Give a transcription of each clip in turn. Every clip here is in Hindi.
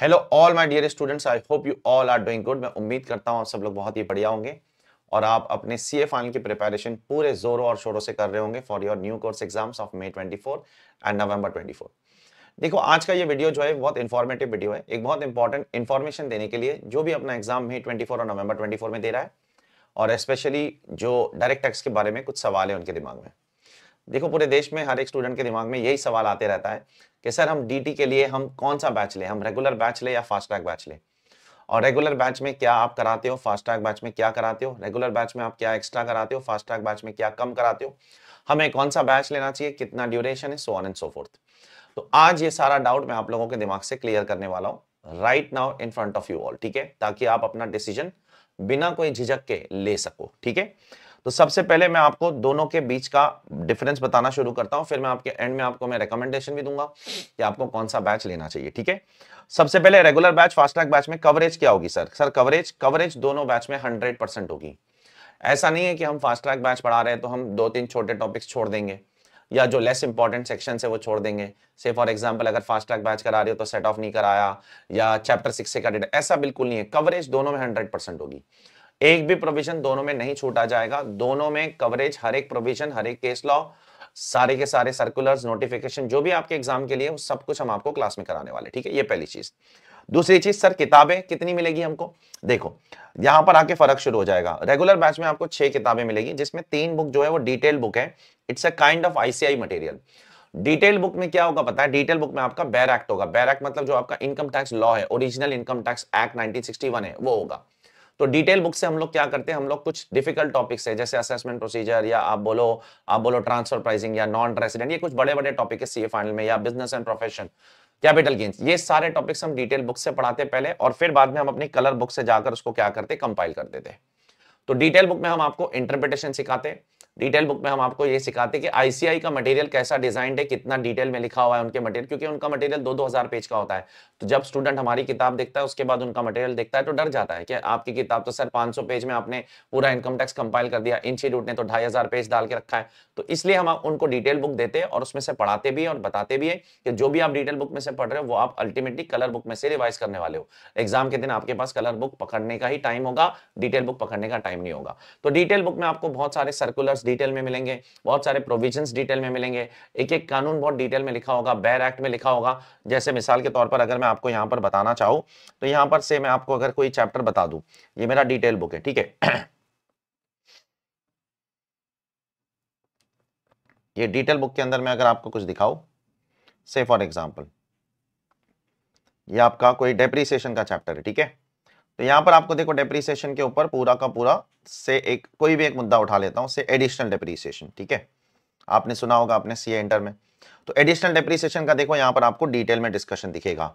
hello all my dear students I hope you all are doing good मैं उम्मीद करता हूँ आप सब लोग बहुत ही बढ़िया होंगे और आप अपने सी ए फाइनल की प्रिपरेशन पूरे जोरों और शोरों से कर रहे होंगे for your new course exams of May 24 and November 24 देखो आज का ये वीडियो जो है बहुत इन्फॉर्मेटिव वीडियो है एक बहुत इंपॉर्टेंट इन्फॉर्मेशन देने के लिए जो भी अपना एग्जाम मे ट्वेंटी और नवंबर ट्वेंटी में दे रहा है और स्पेशली जो डायरेक्ट टैक्स के बारे में कुछ सवाल है उनके दिमाग में देखो पूरे देश में हर एक स्टूडेंट के दिमाग में यही सवाल आते रहता है कि सर हम डीटी के लिए हम कौन सा बैच ले हम रेगुलर बैच ले या फास्ट ट्रैक बैच ले और रेगुलर बैच में क्या आप कराते हो फास्ट ट्रैक बैच में क्या कराते हो रेगुलर बैच में आप क्या एक्स्ट्रा कराते हो फास्ट ट्रैक बैच में क्या कम कराते हो हमें कौन सा बैच लेना चाहिए कितना ड्यूरेशन है so on and so forth तो आज ये सारा डाउट मैं आप लोगों के दिमाग से क्लियर करने वाला हूँ right now in front of you all ठीक है ताकि आप अपना डिसीजन बिना कोई झिझक के ले सको ठीक है तो सबसे पहले मैं आपको दोनों के बीच का डिफरेंस बताना शुरू करता हूं फिर मैं आपके एंड में आपको मैं रिकमेंडेशन भी दूंगा कि आपको कौन सा बैच लेना चाहिए ठीक है सबसे पहले regular batch fast track batch में कवरेज क्या होगी सर सर कवरेज कवरेज दोनों बैच में हंड्रेड परसेंट होगी ऐसा नहीं है कि हम फास्ट ट्रैक बैच पढ़ा रहे हैं तो हम दो तीन छोटे टॉपिक्स छोड़ देंगे या जो लेस इंपॉर्टेंट सेक्शन है वो छोड़ देंगे से फॉर एग्जाम्पल अगर फास्ट ट्रैक बैच करा रहे हो तो सेट ऑफ नहीं कराया या चैप्टर सिक्स से कर ऐसा बिल्कुल नहीं है कवरेज दोनों में हंड्रेड परसेंट होगी एक भी प्रोविजन दोनों में नहीं छूटा जाएगा दोनों में कवरेज हर एक प्रोविजन हर एक केस लॉ सारे के सारे सर्कुलर्स नोटिफिकेशन जो भी आपके एग्जाम के लिए वो सब कुछ हम आपको क्लास में कराने वाले ठीक है ये पहली चीज दूसरी चीज सर किताबें कितनी मिलेगी हमको देखो यहां पर आके फर्क शुरू हो जाएगा रेगुलर बैच में आपको छह किताबें मिलेगी जिसमें तीन बुक जो है वो डिटेल बुक है it's a kind of ICI material detail book में क्या होगा पता है डिटेल बुक में आपका बैर एक्ट होगा बैर एक्ट मतलब जो आपका इनकम टैक्स लॉ है original income tax act nineteen है वो होगा तो डिटेल बुक से हम लोग क्या करते हैं हम लोग कुछ डिफिकल्ट टॉपिक्स है जैसे असेसमेंट प्रोसीजर या आप बोलो आप बोलो ट्रांसफर प्राइसिंग या नॉन रेसिडेंट ये कुछ बड़े बड़े टॉपिक है फाइनल में या business and profession capital gains ये सारे टॉपिक्स हम डिटेल बुक से पढ़ाते पहले और फिर बाद में हम अपनी कलर बुक से जाकर उसको क्या करते कंपाइल कर देते तो डिटेल बुक में हम आपको इंटरप्रिटेशन सिखाते हैं डिटेल बुक में हम आपको ये सिखाते कि आईसीआई का मटेरियल कैसा डिजाइंड है कितना डिटेल में लिखा हुआ है उनके मटेरियल क्योंकि उनका मटेरियल दो दो हजार पेज का होता है तो जब स्टूडेंट हमारी किताब देखता है उसके बाद उनका मटेरियल देखता है तो डर जाता है कि आपकी किताब तो सर पांच पेज में आपने पूरा इनकम टैक्स कंपाइल कर दिया इंस्टीट्यूट ने तो ढाई पेज डाल के रखा है तो इसलिए हम उनको डिटेल बुक देते हैं और उसमें से पढ़ाते भी हैं और बताते भी है कि जो भी आप डिटेल बुक में से पढ़ रहे हो वो आप अल्टीमेटली कलर बुक में से रिवाइज करने वाले हो एग्जाम के दिन आपके पास कलर बुक पकड़ने का ही टाइम होगा डिटेल बुक पकड़ने का टाइम नहीं होगा तो डिटेल बुक में आपको बहुत सारे सर्कुलर डिटेल में मिलेंगे बहुत सारे प्रोविजंस डिटेल में मिलेंगे एक एक कानून बहुत डिटेल में लिखा होगा बैर एक्ट में लिखा होगा जैसे मिसाल के तौर पर अगर मैं आपको यहाँ पर बताना चाहूँ तो यहाँ पर से मैं आपको अगर कोई चैप्टर बता दू ये मेरा डिटेल बुक है ठीक है ये डिटेल बुक के अंदर मैं अगर आपको कुछ दिखाऊ से फॉर एग्जाम्पल ये आपका कोई डेप्रीसिएशन का चैप्टर है ठीक है तो यहां पर आपको देखो डेप्रीसिएशन के ऊपर पूरा का पूरा से एक कोई भी एक मुद्दा उठा लेता हूं से एडिशनल डेप्रीसिएशन ठीक है आपने सुना होगा आपने सीए इंटर में तो एडिशनल डेप्रीसिएशन का देखो यहां पर आपको डिटेल में डिस्कशन दिखेगा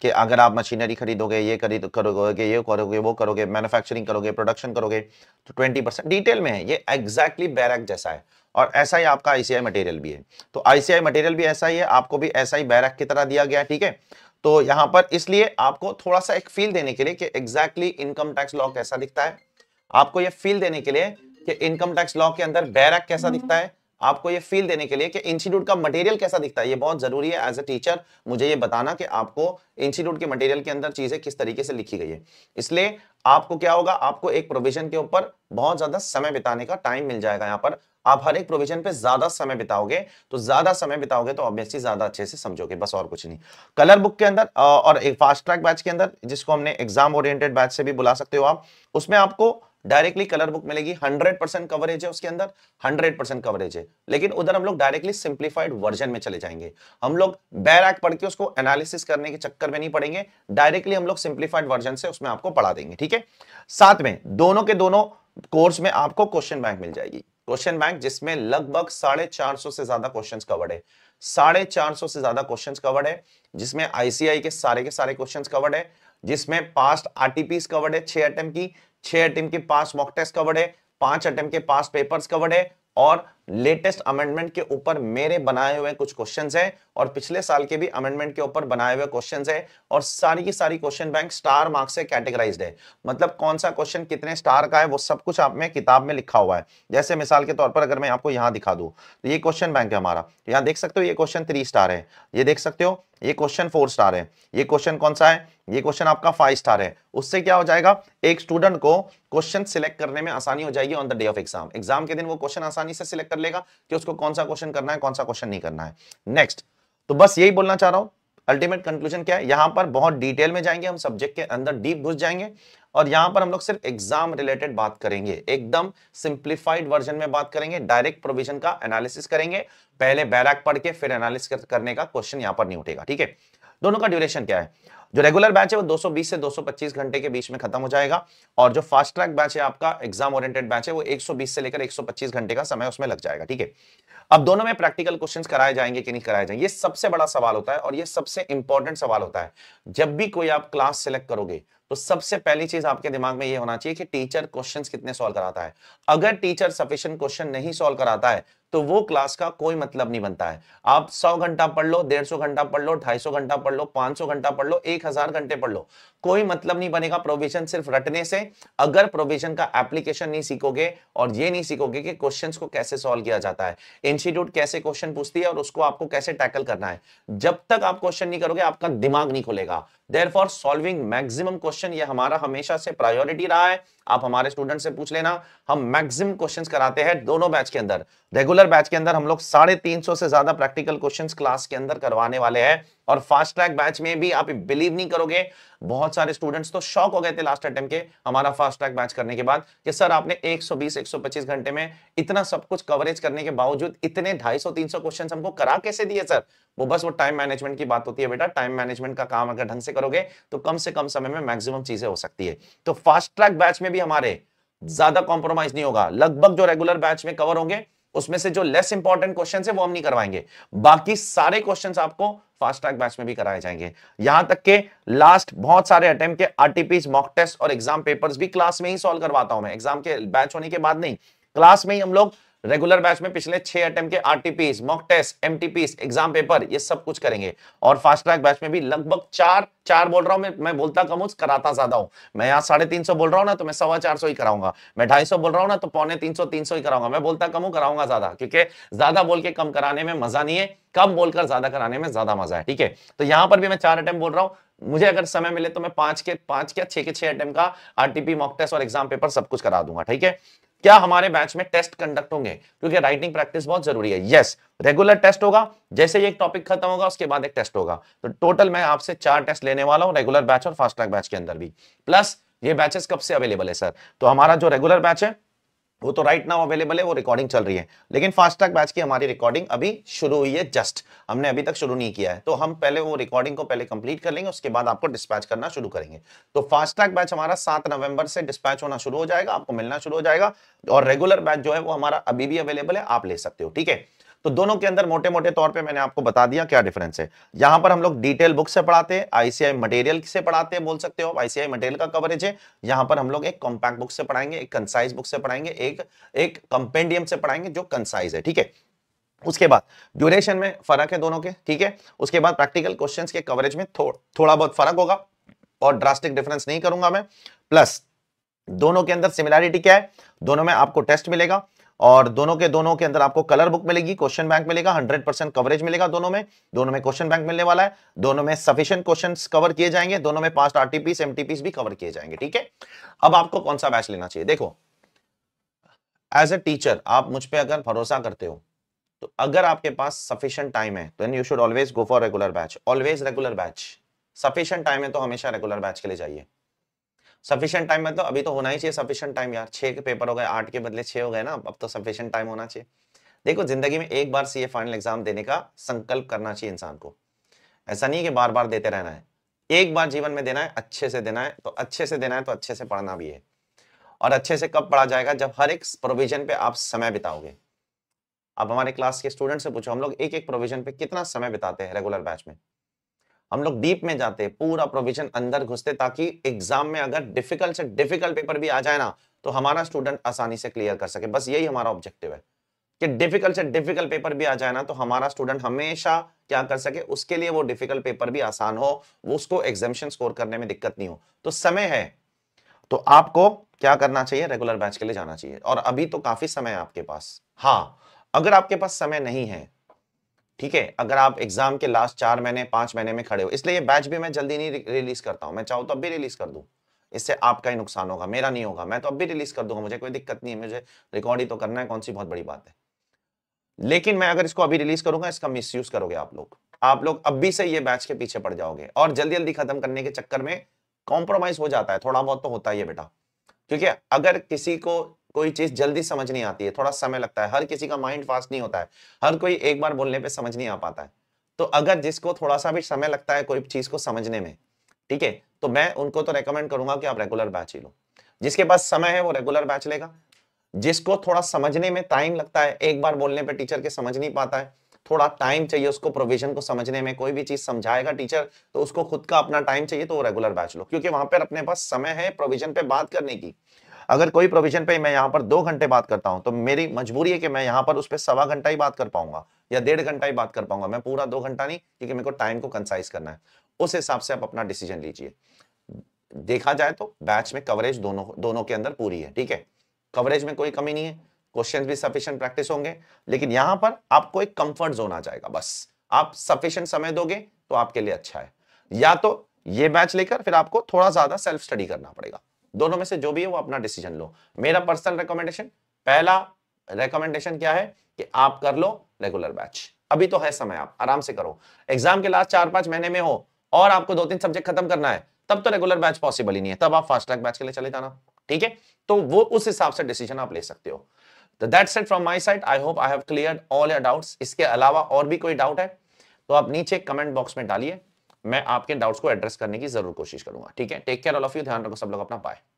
कि अगर आप मशीनरी खरीदोगे ये खरीद करोगे ये करोगे वो करोगे मैन्युफैक्चरिंग करोगे प्रोडक्शन करोगे तो 20 परसेंट डिटेल में है ये एग्जैक्टली बैरक जैसा है और ऐसा ही आपका आईसीआई मटेरियल भी है तो आईसीआई मटेरियल भी ऐसा ही है आपको भी ऐसा ही बैरक की तरह दिया गया ठीक है तो यहां पर इसलिए आपको थोड़ा सा एक फील देने के लिए कि एग्जैक्टली इनकम टैक्स लॉ कैसा दिखता है आपको यह फील देने के लिए कि इनकम टैक्स लॉ के अंदर बैरक कैसा दिखता है आपको ये फील देने के लिए कि इंस्टीट्यूट का मटेरियल कैसा दिखता है ये बहुत ज़रूरी है एज ए टीचर मुझे ये बताना कि आपको इंस्टीट्यूट के मटेरियल के अंदर चीज़ें किस तरीके से लिखी गई है इसलिए आपको क्या होगा आपको एक प्रोविजन के ऊपर बहुत ज़्यादा समय बिताने का टाइम मिल जाएगा यहाँ पर आप हर एक प्रोविजन पे ज्यादा समय बिताओगे तो ज्यादा समय बिताओगे तो ऑब्वियसली ज्यादा अच्छे से समझोगे बस और कुछ नहीं कलर बुक के अंदर और एक फास्ट ट्रैक बैच के अंदर जिसको हमने एग्जाम ओरिएंटेड बैच से भी बुला सकते हो आप उसमें आपको डायरेक्टली कलर बुक मिलेगी हंड्रेड परसेंट कवरेज है उसके अंदर हंड्रेड परसेंट कवरेज है लेकिन उधर हम लोग डायरेक्टली सिंप्लीफाइड वर्जन में चले जाएंगे हम लोग बैर एक्ट पढ़ के उसको एनालिसिस करने के चक्कर में नहीं पढ़ेंगे डायरेक्टली हम लोग सिंप्लीफाइड वर्जन से उसमें आपको पढ़ा देंगे ठीक है साथ में दोनों के दोनों कोर्स में आपको क्वेश्चन बैंक मिल जाएगी क्वेश्चन बैंक जिसमें लगभग साढ़े चार सौ से ज्यादा क्वेश्चन कवर्ड है साढ़े चार सौ से ज्यादा क्वेश्चन कवर्ड है जिसमें आईसीआई के सारे के सारे क्वेश्चन कवर्ड है जिसमें पास्ट आरटीपी कवर्ड है छह अटेम्प की छह अटेम्प के पास मॉक टेस्ट कवर्ड है पांच अटेम्प के पास पेपर्स कवर्ड है और लेटेस्ट अमेंडमेंट के ऊपर मेरे बनाए हुए कुछ क्वेश्चंस हैं और पिछले साल के भी अमेंडमेंट के ऊपर बनाए हुए क्वेश्चंस हैं और सारी की सारी क्वेश्चन बैंक स्टार मार्क्स से कैटेगराइज है मतलब कौन सा क्वेश्चन कितने स्टार का है वो सब कुछ आप में किताब में लिखा हुआ है जैसे मिसाल के तौर पर अगर मैं आपको यहाँ दिखा दू तो ये क्वेश्चन बैंक है हमारा तो यहाँ देख सकते हो ये क्वेश्चन थ्री स्टार है ये देख सकते हो ये क्वेश्चन फोर स्टार है ये क्वेश्चन कौन सा है ये क्वेश्चन आपका फाइव स्टार है उससे क्या हो जाएगा एक स्टूडेंट को क्वेश्चन सिलेक्ट करने में आसानी हो जाएगी on the day of exam exam के दिन वो क्वेश्चन आसानी से सिलेक्ट कर लेगा कि उसको कौन सा क्वेश्चन करना है कौन सा क्वेश्चन नहीं करना है नेक्स्ट तो बस यही बोलना चाह रहा हूं अल्टीमेट कंक्लूजन क्या है यहाँ पर बहुत डिटेल में जाएंगे हम सब्जेक्ट के अंदर डीप घुस जाएंगे और यहाँ पर हम लोग सिर्फ एग्जाम रिलेटेड बात करेंगे एकदम सिंप्लीफाइड वर्जन में बात करेंगे डायरेक्ट प्रोविजन का एनालिसिस करेंगे पहले बैराक पढ़ के फिर एनालिसिस करने का क्वेश्चन यहाँ पर नहीं उठेगा ठीक है दोनों का ड्यूरेशन क्या है जो रेगुलर बैच है वो 220 से 225 घंटे के बीच में खत्म हो जाएगा और जो फास्ट ट्रैक बैच है आपका एग्जाम ओरिएंटेड बैच है वो 120 से लेकर 125 घंटे का समय उसमें लग जाएगा ठीक है अब दोनों में प्रैक्टिकल क्वेश्चंस कराए जाएंगे कि नहीं कराए जाएंगे ये सबसे बड़ा सवाल होता है और ये सबसे इंपॉर्टेंट सवाल होता है जब भी कोई आप क्लास सेलेक्ट करोगे तो सबसे पहली चीज आपके दिमाग में ये होना चाहिए कि टीचर क्वेश्चंस कितने सॉल्व कराता है अगर टीचर सफिशिएंट क्वेश्चन नहीं सॉल्व कराता है तो वो क्लास का कोई मतलब नहीं बनता है आप सौ घंटा पढ़ लो डेढ़ सौ घंटा पढ़ लो ढाई सौ घंटा पढ़ लो पांच सौ घंटा पढ़ लो एक हजार घंटे पढ़ लो कोई मतलब नहीं बनेगा प्रोविजन सिर्फ रटने से अगर प्रोविजन का एप्लीकेशन नहीं सीखोगे और ये नहीं सीखोगे कि क्वेश्चन को कैसे सॉल्व किया जाता है इंस्टीट्यूट कैसे क्वेश्चन पूछती है और उसको आपको कैसे टैकल करना है जब तक आप क्वेश्चन नहीं करोगे आपका दिमाग नहीं खुलेगा there for solving maximum question ये हमारा हमेशा से प्रायोरिटी रहा है आप हमारे स्टूडेंट से पूछ लेना हम मैक्सिम क्वेश्चंस कराते हैं दोनों बैच के अंदर रेगुलर बैच के अंदर हम लोग साढ़े तीन सौ से ज्यादा प्रैक्टिकल क्वेश्चंस क्लास के अंदर करवाने वाले हैं और फास्ट ट्रैक बैच में भी आप बिलीव नहीं करोगे बहुत सारे स्टूडेंट्स तो शॉक हो गए थे लास्ट अटेम्प्ट के हमारा फास्ट ट्रैक बैच करने के बाद कि सर आपने 120 125 घंटे में इतना सब कुछ कवरेज करने के बावजूद इतने 250 300 क्वेश्चंस हमको करा कैसे दिए सर वो बस वो टाइम मैनेजमेंट की बात होती है बेटा टाइम मैनेजमेंट का काम अगर ढंग से करोगे तो कम से कम समय में मैक्सिमम चीजें हो सकती है तो फास्ट ट्रैक बैच में भी हमारे ज्यादा कॉम्प्रोमाइज नहीं होगा लगभग जो रेगुलर बैच में कवर होंगे उसमें से जो लेस इंपॉर्टेंट क्वेश्चन है वो हम नहीं करवाएंगे बाकी सारे क्वेश्चन आपको फास्ट ट्रैक बैच में भी कराए जाएंगे यहां तक के लास्ट बहुत सारे अटेम्प्ट के आरटीपी मॉक टेस्ट और एग्जाम पेपर्स भी क्लास में ही सॉल्व करवाता हूं मैं एग्जाम के बैच होने के बाद नहीं क्लास में ही हम लोग रेगुलर बैच में पिछले छह अटेम्प के RTPs mock test MTPs exam paper ये सब कुछ करेंगे और फास्ट ट्रैक बैच में भी लगभग चार चार बोल रहा हूं मैं मैं बोलता कम हूं कराता ज्यादा हूं मैं यहाँ साढ़े तीन सौ बोल रहा हूँ ना तो मैं सवा चार सौ ही कराऊंगा मैं ढाई सौ बोल रहा हूँ ना तो पौने तीन सौ तीन सौ ही कराऊंगा मैं बोलता कम हूं कराऊंगा ज्यादा क्योंकि ज्यादा बोल के कम कराने में मजा नहीं है कम बोलकर ज्यादा कराने में ज्यादा मजा है ठीक है तो यहाँ पर भी मैं चार अटैम्प बोल रहा हूँ मुझे अगर समय मिले तो मैं पांच के पांच के छह के छह अटैम्प का आरटीपी मॉक टेस्ट और एग्जाम पेपर सब कुछ करा दूंगा ठीक है क्या हमारे बैच में टेस्ट कंडक्ट होंगे क्योंकि राइटिंग प्रैक्टिस बहुत जरूरी है यस रेगुलर टेस्ट होगा जैसे ही एक टॉपिक खत्म होगा उसके बाद एक टेस्ट होगा तो टोटल मैं आपसे चार टेस्ट लेने वाला हूँ रेगुलर बैच और फास्ट ट्रैक बैच के अंदर भी प्लस ये बैचेस कब से अवेलेबल है सर तो हमारा जो रेगुलर बैच है वो तो राइट नाउ अवेलेबल है वो रिकॉर्डिंग चल रही है लेकिन फास्ट ट्रैक बैच की हमारी रिकॉर्डिंग अभी शुरू हुई है जस्ट हमने अभी तक शुरू नहीं किया है तो हम पहले वो रिकॉर्डिंग को पहले कंप्लीट कर लेंगे उसके बाद आपको डिस्पैच करना शुरू करेंगे तो फास्ट ट्रैक बैच हमारा सात नवंबर से डिस्पैच होना शुरू हो जाएगा आपको मिलना शुरू हो जाएगा और रेगुलर बैच जो है वो हमारा अभी भी अवेलेबल है आप ले सकते हो ठीक है तो दोनों के अंदर मोटे मोटे तौर पे मैंने आपको बता दिया क्या डिफरेंस है यहां पर हम लोग डिटेल बुक से पढ़ाते हैं आईसीआई मटेरियल से पढ़ाते हैं बोल सकते हो आईसीआई मटेरियल का कवरेज है यहां पर हम लोग एक कॉम्पैक्ट बुक से पढ़ाएंगे एक कंसाइज बुक से पढ़ाएंगे एक एक कंपेंडियम से पढ़ाएंगे जो कंसाइज है ठीक है उसके बाद ड्यूरेशन में फर्क है दोनों के ठीक है उसके बाद प्रैक्टिकल क्वेश्चन के कवरेज में थोड़ा बहुत फर्क होगा और ड्रास्टिक डिफरेंस नहीं करूंगा मैं प्लस दोनों के अंदर सिमिलैरिटी क्या है दोनों में आपको टेस्ट मिलेगा और दोनों के दोनों के अंदर आपको कलर बुक मिलेगी क्वेश्चन बैंक मिलेगा हंड्रेड परसेंट कवरेज मिलेगा दोनों में दोनों में क्वेश्चन बैंक मिलने वाला है दोनों में सफिशियंट क्वेश्चन कवर किए जाएंगे दोनों में पास्ट आरटीपीस एमटीपीस भी कवर किए जाएंगे ठीक है अब आपको कौन सा बैच लेना चाहिए देखो एज ए टीचर आप मुझ पर अगर भरोसा करते हो तो अगर आपके पास सफिशियंट टाइम है and you should always go for regular batch always regular batch sufficient time है तो हमेशा रेगुलर बैच के लिए जाइए सफिशियंट टाइम मतलब अभी तो होना ही चाहिए सफिशियंट टाइम यार छः के पेपर हो गए आठ के बदले छः हो गए ना अब तो सफिशियंट टाइम होना चाहिए देखो जिंदगी में एक बार सीए फाइनल एग्जाम देने का संकल्प करना चाहिए इंसान को ऐसा नहीं कि बार बार देते रहना है एक बार जीवन में देना है अच्छे से देना है तो अच्छे से देना है तो अच्छे से पढ़ना भी है और अच्छे से कब पढ़ा जाएगा जब हर एक प्रोविजन पे आप समय बिताओगे आप हमारे क्लास के स्टूडेंट से पूछो हम लोग एक एक प्रोविजन पे कितना समय बिताते हैं रेगुलर बैच में हम लोग डीप में जाते पूरा प्रोविजन अंदर घुसते ताकि एग्जाम में अगर डिफिकल्ट से डिफिकल्ट पेपर भी आ जाए ना तो हमारा स्टूडेंट आसानी से क्लियर कर सके बस यही हमारा ऑब्जेक्टिव है कि डिफिकल्ट से डिफिकल्ट पेपर भी आ जाए ना तो हमारा स्टूडेंट हमेशा क्या कर सके उसके लिए वो डिफिकल्ट पेपर भी आसान हो वो उसको एग्जामिशन स्कोर करने में दिक्कत नहीं हो तो समय है तो आपको क्या करना चाहिए रेगुलर बैच के लिए जाना चाहिए और अभी तो काफी समय है आपके पास हाँ अगर आपके पास समय नहीं है ठीक है अगर आप एग्जाम के लास्ट चार महीने पांच महीने में खड़े हो इसलिए ये बैच भी मैं जल्दी नहीं रिलीज करता हूं मैं चाहूँ तो अब भी रिलीज कर दूँ इससे आपका ही नुकसान होगा मेरा नहीं होगा मैं तो अब भी रिलीज कर दूंगा मुझे कोई दिक्कत नहीं है मुझे रिकॉर्ड ही तो करना है कौन सी बहुत बड़ी बात है लेकिन मैं अगर इसको अभी रिलीज करूंगा इसका मिस करोगे आप लोग आप लोग अभी से ये बैच के पीछे पड़ जाओगे और जल्दी जल्दी खत्म करने के चक्कर में कॉम्प्रोमाइज हो जाता है थोड़ा बहुत तो होता ही है बेटा क्योंकि अगर किसी को कोई चीज जल्दी समझ नहीं आती है थोड़ा समय लगता है हर किसी का माइंड फास्ट नहीं होता है हर कोई एक बार बोलने पर समझ नहीं आ पाता है तो अगर जिसको थोड़ा सा भी समय लगता है कोई चीज को समझने में ठीक है तो मैं उनको तो रेकमेंड करूंगा कि आप रेगुलर बैच ही लो जिसके पास समय है वो रेगुलर बैच लेगा जिसको थोड़ा समझने में टाइम लगता है एक बार बोलने पे टीचर के समझ नहीं पाता है थोड़ा टाइम चाहिए उसको प्रोविजन को समझने में कोई भी चीज समझाएगा टीचर तो उसको खुद का अपना टाइम चाहिए तो वो रेगुलर बैच लो क्योंकि वहां पर अपने पास समय है प्रोविजन पे बात करने की अगर कोई प्रोविजन पे मैं यहाँ पर दो घंटे बात करता हूँ तो मेरी मजबूरी है कि मैं यहाँ पर उस पर सवा घंटा ही बात कर पाऊंगा या डेढ़ घंटा ही बात कर पाऊंगा मैं पूरा दो घंटा नहीं क्योंकि मेरे को टाइम को कंसाइज करना है उस हिसाब से आप अपना डिसीजन लीजिए देखा जाए तो बैच में कवरेज दोनों दोनों के अंदर पूरी है ठीक है कवरेज में कोई कमी नहीं है क्वेश्चंस भी सफिशिएंट प्रैक्टिस होंगे लेकिन यहाँ पर आपको एक कंफर्ट जोन आ जाएगा बस आप सफिशिएंट समय दोगे तो आपके लिए अच्छा है या तो ये बैच लेकर फिर आपको थोड़ा ज्यादा सेल्फ स्टडी करना पड़ेगा दोनों में से जो भी है वो अपना डिसीजन लो मेरा पर्सनल रिकमेंडेशन पहला रिकमेंडेशन क्या है कि आप कर लो रेगुलर बैच अभी तो है समय आप आराम से करो एग्जाम के लास्ट चार पांच महीने में हो और आपको दो तीन सब्जेक्ट खत्म करना है तब तो रेगुलर बैच पॉसिबल ही नहीं है तब आप फास्ट ट्रैक बैच के लिए चले जाना ठीक है तो वो उस हिसाब से डिसीजन आप ले सकते हो तो that's it from my side I hope I have clear all your doubts इसके अलावा और भी कोई डाउट है तो आप नीचे कमेंट बॉक्स में डालिए मैं आपके डाउट्स को एड्रेस करने की जरूर कोशिश करूंगा ठीक है take care all of you ध्यान रखो सब लोग अपना बाय